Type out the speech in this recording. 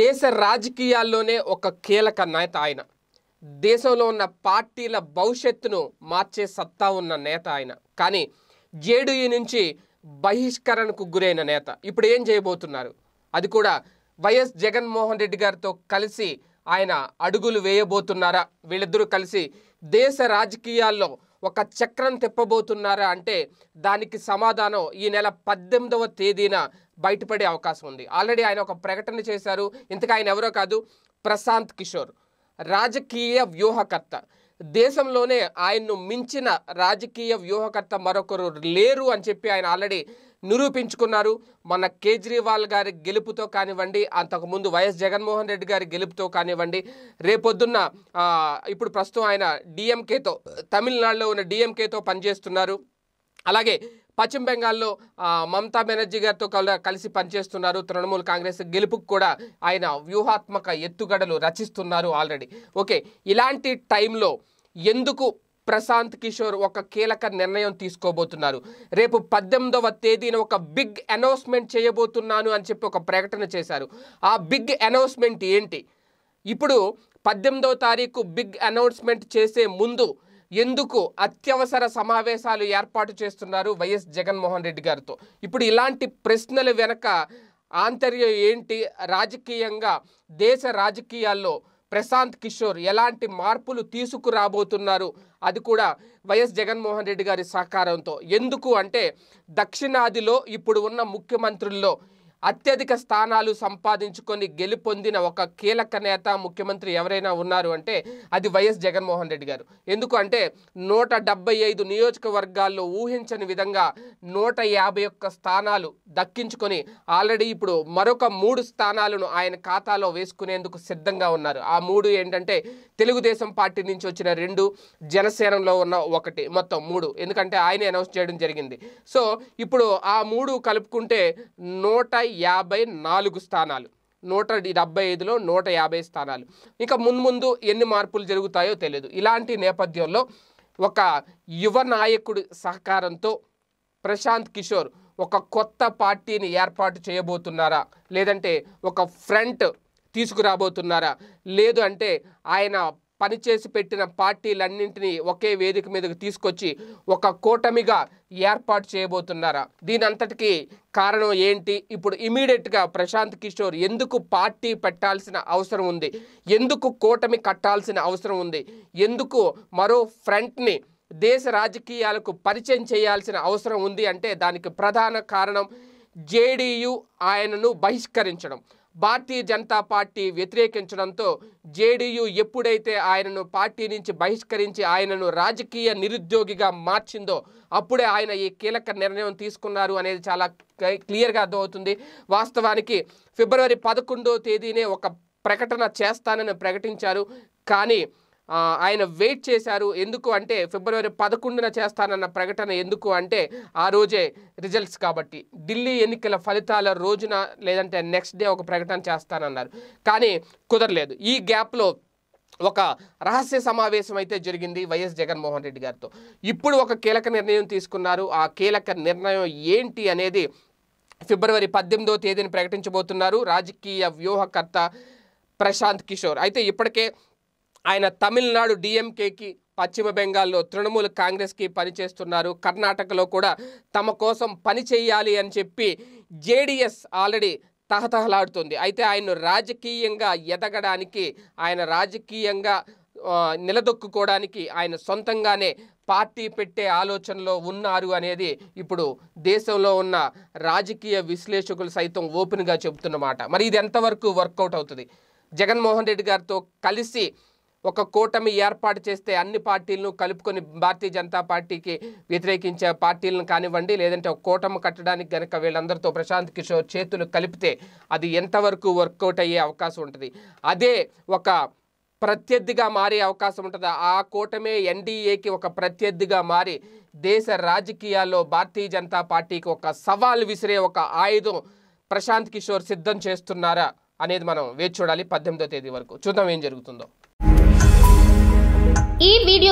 దేశ రాజకీయాల్లోనే ఒక కీలక నేత ఆయన దేశంలో ఉన్న పార్టీల భవిష్యత్తును మార్చే సత్తా ఉన్న నేత ఆయన కానీ జేడీయూ నుంచి బహిష్కరణకు గురైన నేత ఇప్పుడు ఏం చేయబోతున్నారు అది కూడా వైఎస్ జగన్మోహన్ రెడ్డి గారితో కలిసి ఆయన అడుగులు వేయబోతున్నారా వీళ్ళిద్దరూ కలిసి దేశ రాజకీయాల్లో ఒక చక్రం తిప్పబోతున్నారా అంటే దానికి సమాధానం ఈ నెల పద్దెనిమిదవ తేదీన బయటపడే అవకాశం ఉంది ఆల్రెడీ ఆయన ఒక ప్రకటన చేశారు ఇంతకు ఆయన ఎవరో కాదు ప్రశాంత్ కిషోర్ రాజకీయ వ్యూహకర్త దేశంలోనే ఆయన్ను మించిన రాజకీయ వ్యూహకర్త మరొకరు లేరు అని చెప్పి ఆయన ఆల్రెడీ నిరూపించుకున్నారు మన కేజ్రీవాల్ గారి గెలుపుతో కానివ్వండి అంతకుముందు వైఎస్ జగన్మోహన్ రెడ్డి గారి గెలుపుతో కానివ్వండి రేపొద్దున్న ఇప్పుడు ప్రస్తుతం ఆయన డిఎంకేతో తమిళనాడులో ఉన్న డిఎంకేతో పనిచేస్తున్నారు అలాగే పశ్చిమ బెంగాల్లో మమతా బెనర్జీ గారితో కలిసి పనిచేస్తున్నారు తృణమూల్ కాంగ్రెస్ గెలుపుకు కూడా ఆయన వ్యూహాత్మక ఎత్తుగడలు రచిస్తున్నారు ఆల్రెడీ ఓకే ఇలాంటి టైంలో ఎందుకు ప్రశాంత్ కిషోర్ ఒక కీలక నిర్ణయం తీసుకోబోతున్నారు రేపు పద్దెనిమిదవ తేదీన ఒక బిగ్ అనౌన్స్మెంట్ చేయబోతున్నాను అని చెప్పి ఒక ప్రకటన చేశారు ఆ బిగ్ అనౌన్స్మెంట్ ఏంటి ఇప్పుడు పద్దెనిమిదవ తారీఖు బిగ్ అనౌన్స్మెంట్ చేసే ముందు ఎందుకు అత్యవసర సమావేశాలు ఏర్పాటు చేస్తున్నారు వైఎస్ జగన్మోహన్ రెడ్డి గారితో ఇప్పుడు ఇలాంటి ప్రశ్నలు వెనక ఆంతర్యం ఏంటి రాజకీయంగా దేశ రాజకీయాల్లో ప్రశాంత్ కిషోర్ ఎలాంటి మార్పులు తీసుకురాబోతున్నారు అది కూడా వైఎస్ జగన్మోహన్ రెడ్డి గారి సహకారంతో ఎందుకు అంటే దక్షిణాదిలో ఇప్పుడు ఉన్న ముఖ్యమంత్రుల్లో అత్యధిక స్థానాలు సంపాదించుకొని గెలుపొందిన ఒక కీలక నేత ముఖ్యమంత్రి ఎవరైనా ఉన్నారు అంటే అది వైఎస్ జగన్మోహన్ రెడ్డి గారు ఎందుకు అంటే నూట డెబ్బై ఐదు నియోజకవర్గాల్లో ఊహించని విధంగా నూట యాభై ఒక్క స్థానాలు దక్కించుకొని ఆల్రెడీ ఇప్పుడు మరొక మూడు స్థానాలను ఆయన ఖాతాలో వేసుకునేందుకు సిద్ధంగా ఉన్నారు ఆ మూడు ఏంటంటే తెలుగుదేశం పార్టీ నుంచి వచ్చిన రెండు జనసేనలో ఉన్న ఒకటి మొత్తం మూడు ఎందుకంటే ఆయనే అనౌన్స్ చేయడం జరిగింది సో ఇప్పుడు ఆ మూడు కలుపుకుంటే నూట యాభై నాలుగు స్థానాలు నూట డెబ్బై ఐదులో నూట యాభై స్థానాలు ఇక మున్ముందు ఎన్ని మార్పులు జరుగుతాయో తెలియదు ఇలాంటి నేపథ్యంలో ఒక యువ నాయకుడి సహకారంతో ప్రశాంత్ కిషోర్ ఒక కొత్త పార్టీని ఏర్పాటు చేయబోతున్నారా లేదంటే ఒక ఫ్రంట్ తీసుకురాబోతున్నారా లేదు అంటే ఆయన పనిచేసి పెట్టిన పార్టీలన్నింటినీ ఒకే వేదిక మీదకు తీసుకొచ్చి ఒక కూటమిగా ఏర్పాటు చేయబోతున్నారా దీని కారణం ఏంటి ఇప్పుడు ఇమీడియట్గా ప్రశాంత్ కిషోర్ ఎందుకు పార్టీ పెట్టాల్సిన అవసరం ఉంది ఎందుకు కూటమి కట్టాల్సిన అవసరం ఉంది ఎందుకు మరో ఫ్రంట్ని దేశ రాజకీయాలకు పరిచయం చేయాల్సిన అవసరం ఉంది అంటే దానికి ప్రధాన కారణం జేడీయూ ఆయనను బహిష్కరించడం భారతీయ జనతా పార్టీ వ్యతిరేకించడంతో జేడీయూ ఎప్పుడైతే ఆయనను పార్టీ నుంచి బహిష్కరించి ఆయనను రాజకీయ నిరుద్యోగిగా మార్చిందో అప్పుడే ఆయన ఈ కీలక నిర్ణయం తీసుకున్నారు అనేది చాలా క్లియర్గా అర్థమవుతుంది వాస్తవానికి ఫిబ్రవరి పదకొండో తేదీనే ఒక ప్రకటన చేస్తానని ప్రకటించారు కానీ ఆయన వెయిట్ చేశారు ఎందుకు అంటే ఫిబ్రవరి పదకొండున చేస్తానన్న ప్రకటన ఎందుకు అంటే ఆ రోజే రిజల్ట్స్ కాబట్టి ఢిల్లీ ఎన్నికల ఫలితాల రోజున లేదంటే నెక్స్ట్ డే ఒక ప్రకటన చేస్తానన్నారు కానీ కుదరలేదు ఈ గ్యాప్లో ఒక రహస్య సమావేశం అయితే జరిగింది వైఎస్ జగన్మోహన్ రెడ్డి గారితో ఇప్పుడు ఒక కీలక నిర్ణయం తీసుకున్నారు ఆ కీలక నిర్ణయం ఏంటి అనేది ఫిబ్రవరి పద్దెనిమిదో తేదీని ప్రకటించబోతున్నారు రాజకీయ వ్యూహకర్త ప్రశాంత్ కిషోర్ అయితే ఇప్పటికే ఆయన తమిళనాడు డిఎంకేకి పశ్చిమ బెంగాల్లో తృణమూల్ కాంగ్రెస్కి పనిచేస్తున్నారు కర్ణాటకలో కూడా తమ కోసం పని చేయాలి అని చెప్పి జేడిఎస్ ఆల్రెడీ తహతహలాడుతుంది అయితే ఆయన్ను రాజకీయంగా ఎదగడానికి ఆయన రాజకీయంగా నిలదొక్కుకోవడానికి ఆయన సొంతంగానే పార్టీ పెట్టే ఆలోచనలో ఉన్నారు అనేది ఇప్పుడు దేశంలో ఉన్న రాజకీయ విశ్లేషకులు సైతం ఓపెన్గా చెబుతున్నమాట మరి ఇది ఎంతవరకు వర్కౌట్ అవుతుంది జగన్మోహన్ రెడ్డి గారితో కలిసి ఒక కూటమి ఏర్పాటు చేస్తే అన్ని పార్టీలను కలుపుకొని భారతీయ జనతా పార్టీకి వ్యతిరేకించే పార్టీలను కానివ్వండి లేదంటే ఒక కూటమి కట్టడానికి గనక వీళ్ళందరితో ప్రశాంత్ కిషోర్ చేతులు కలిపితే అది ఎంతవరకు వర్కౌట్ అయ్యే అవకాశం ఉంటుంది అదే ఒక ప్రత్యర్థిగా మారే అవకాశం ఉంటుంది ఆ కూటమే ఎన్డీఏకి ఒక ప్రత్యర్థిగా మారి దేశ రాజకీయాల్లో భారతీయ జనతా పార్టీకి ఒక సవాల్ విసిరే ఒక ఆయుధం ప్రశాంత్ కిషోర్ సిద్ధం చేస్తున్నారా అనేది మనం వేచి చూడాలి పద్దెనిమిదో తేదీ వరకు చూద్దాం ఏం జరుగుతుందో